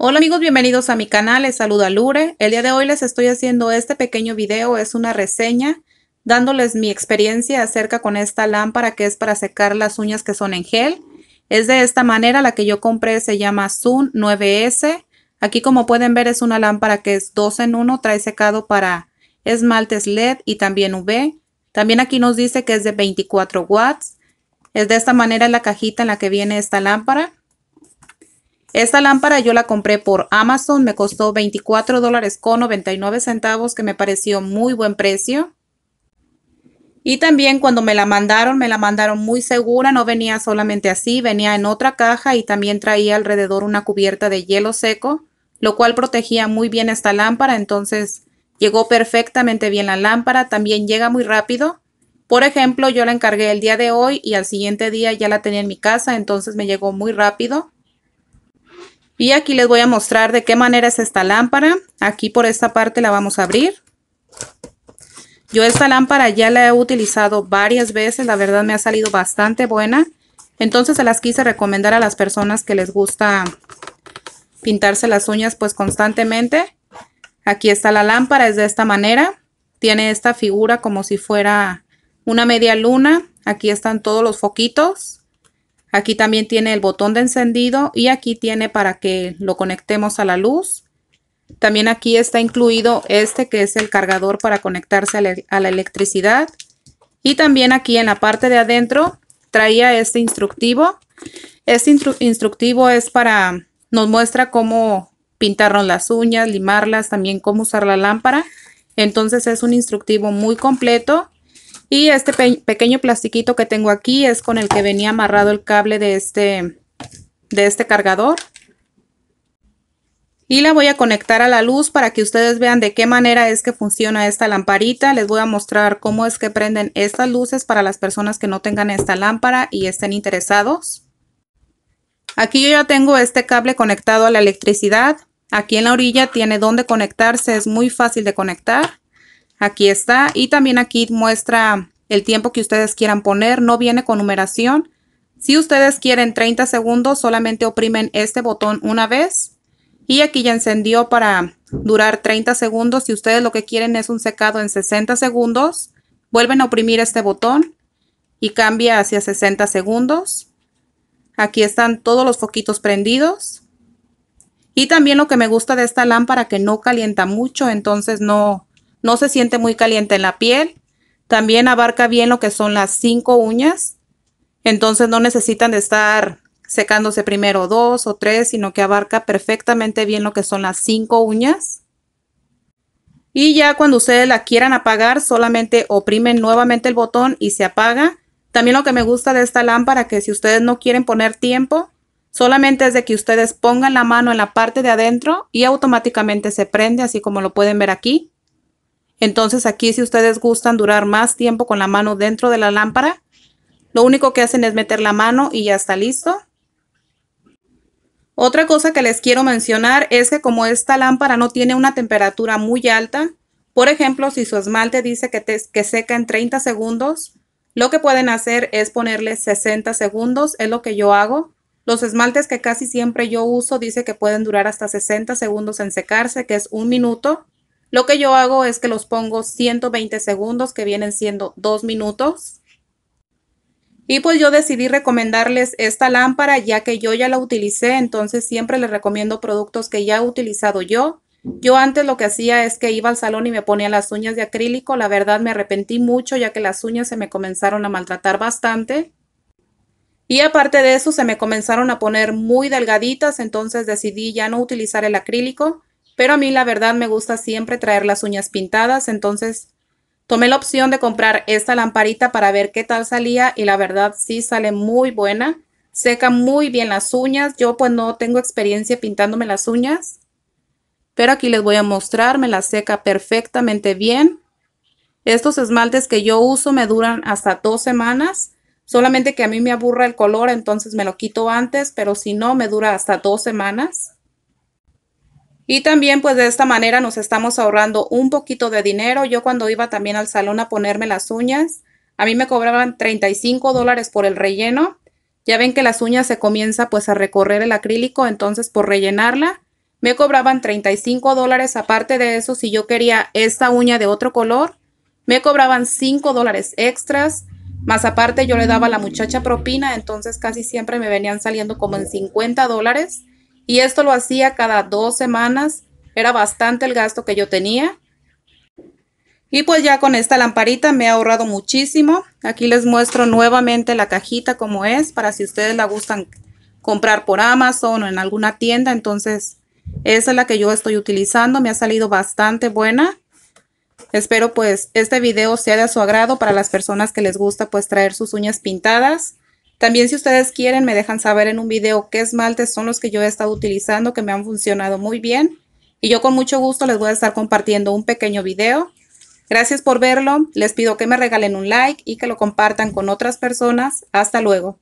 Hola amigos, bienvenidos a mi canal, les saluda Lure. El día de hoy les estoy haciendo este pequeño video, es una reseña dándoles mi experiencia acerca con esta lámpara que es para secar las uñas que son en gel. Es de esta manera, la que yo compré se llama Zoom 9S. Aquí como pueden ver es una lámpara que es 2 en 1, trae secado para esmaltes LED y también UV. También aquí nos dice que es de 24 watts. Es de esta manera la cajita en la que viene esta lámpara. Esta lámpara yo la compré por Amazon, me costó 24 dólares con 99 centavos, que me pareció muy buen precio. Y también cuando me la mandaron, me la mandaron muy segura, no venía solamente así, venía en otra caja y también traía alrededor una cubierta de hielo seco, lo cual protegía muy bien esta lámpara, entonces llegó perfectamente bien la lámpara, también llega muy rápido. Por ejemplo, yo la encargué el día de hoy y al siguiente día ya la tenía en mi casa, entonces me llegó muy rápido. Y aquí les voy a mostrar de qué manera es esta lámpara. Aquí por esta parte la vamos a abrir. Yo esta lámpara ya la he utilizado varias veces, la verdad me ha salido bastante buena. Entonces se las quise recomendar a las personas que les gusta pintarse las uñas pues constantemente. Aquí está la lámpara, es de esta manera. Tiene esta figura como si fuera una media luna. Aquí están todos los foquitos. Aquí también tiene el botón de encendido y aquí tiene para que lo conectemos a la luz. También aquí está incluido este que es el cargador para conectarse a la, electricidad. Y también aquí en la parte de adentro traía este instructivo. Este instructivo es para, nos muestra cómo pintarnos las uñas, limarlas, también cómo usar la lámpara. Entonces es un instructivo muy completo y este pequeño plastiquito que tengo aquí es con el que venía amarrado el cable de este, de este cargador. Y la voy a conectar a la luz para que ustedes vean de qué manera es que funciona esta lamparita. Les voy a mostrar cómo es que prenden estas luces para las personas que no tengan esta lámpara y estén interesados. Aquí yo ya tengo este cable conectado a la electricidad. Aquí en la orilla tiene donde conectarse, es muy fácil de conectar. Aquí está. Y también aquí muestra el tiempo que ustedes quieran poner. No viene con numeración. Si ustedes quieren 30 segundos, solamente oprimen este botón una vez. Y aquí ya encendió para durar 30 segundos. Si ustedes lo que quieren es un secado en 60 segundos, vuelven a oprimir este botón y cambia hacia 60 segundos. Aquí están todos los foquitos prendidos. Y también lo que me gusta de esta lámpara que no calienta mucho, entonces no, no se siente muy caliente en la piel. También abarca bien lo que son las cinco uñas. Entonces no necesitan de estar secándose primero dos o tres, sino que abarca perfectamente bien lo que son las cinco uñas. Y ya cuando ustedes la quieran apagar, solamente oprimen nuevamente el botón y se apaga. También lo que me gusta de esta lámpara, que si ustedes no quieren poner tiempo, solamente es de que ustedes pongan la mano en la parte de adentro y automáticamente se prende, así como lo pueden ver aquí. Entonces aquí si ustedes gustan durar más tiempo con la mano dentro de la lámpara, lo único que hacen es meter la mano y ya está listo. Otra cosa que les quiero mencionar es que como esta lámpara no tiene una temperatura muy alta, por ejemplo, si su esmalte dice que, seca en 30 segundos, lo que pueden hacer es ponerle 60 segundos, es lo que yo hago. Los esmaltes que casi siempre yo uso dice que pueden durar hasta 60 segundos en secarse, que es un minuto. Lo que yo hago es que los pongo 120 segundos, que vienen siendo 2 minutos. Y pues yo decidí recomendarles esta lámpara ya que yo ya la utilicé, entonces siempre les recomiendo productos que ya he utilizado yo. Yo antes lo que hacía es que iba al salón y me ponía las uñas de acrílico. La verdad me arrepentí mucho ya que las uñas se me comenzaron a maltratar bastante. Y aparte de eso se me comenzaron a poner muy delgaditas, entonces decidí ya no utilizar el acrílico. Pero a mí la verdad me gusta siempre traer las uñas pintadas, entonces tomé la opción de comprar esta lamparita para ver qué tal salía y la verdad sí sale muy buena. Seca muy bien las uñas. Yo pues no tengo experiencia pintándome las uñas, pero aquí les voy a mostrar, me las seca perfectamente bien. Estos esmaltes que yo uso me duran hasta dos semanas, solamente que a mí me aburra el color, entonces me lo quito antes, pero si no me dura hasta dos semanas. Y también pues de esta manera nos estamos ahorrando un poquito de dinero. Yo cuando iba también al salón a ponerme las uñas, a mí me cobraban 35 dólares por el relleno. Ya ven que las uñas se comienza pues a recorrer el acrílico, entonces por rellenarla me cobraban 35 dólares. Aparte de eso, si yo quería esta uña de otro color, me cobraban 5 dólares extras. Más aparte yo le daba a la muchacha propina, entonces casi siempre me venían saliendo como en 50 dólares. Y esto lo hacía cada dos semanas. Era bastante el gasto que yo tenía. Y pues ya con esta lamparita me ha ahorrado muchísimo. Aquí les muestro nuevamente la cajita como es para si ustedes la gustan comprar por Amazon o en alguna tienda. Entonces esa es la que yo estoy utilizando. Me ha salido bastante buena. Espero pues este video sea de su agrado para las personas que les gusta pues traer sus uñas pintadas. También si ustedes quieren, me dejan saber en un video qué esmaltes son los que yo he estado utilizando, que me han funcionado muy bien. Y yo con mucho gusto les voy a estar compartiendo un pequeño video. Gracias por verlo. Les pido que me regalen un like y que lo compartan con otras personas. Hasta luego.